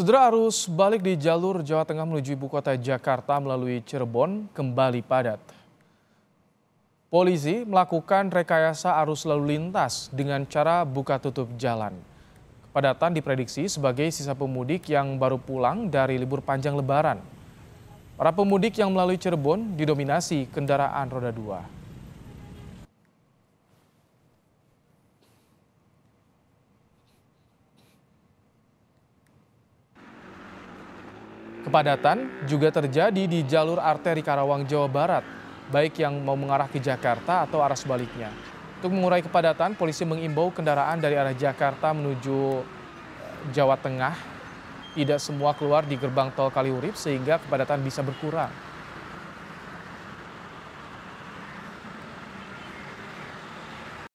Saudara arus balik di jalur Jawa Tengah menuju ibu kota Jakarta melalui Cirebon kembali padat. Polisi melakukan rekayasa arus lalu lintas dengan cara buka tutup jalan. Kepadatan diprediksi sebagai sisa pemudik yang baru pulang dari libur panjang lebaran. Para pemudik yang melalui Cirebon didominasi kendaraan roda dua. Kepadatan juga terjadi di jalur arteri Karawang, Jawa Barat, baik yang mau mengarah ke Jakarta atau arah sebaliknya. Untuk mengurai kepadatan, polisi mengimbau kendaraan dari arah Jakarta menuju eh, Jawa Tengah tidak semua keluar di gerbang tol Kaliurip sehingga kepadatan bisa berkurang.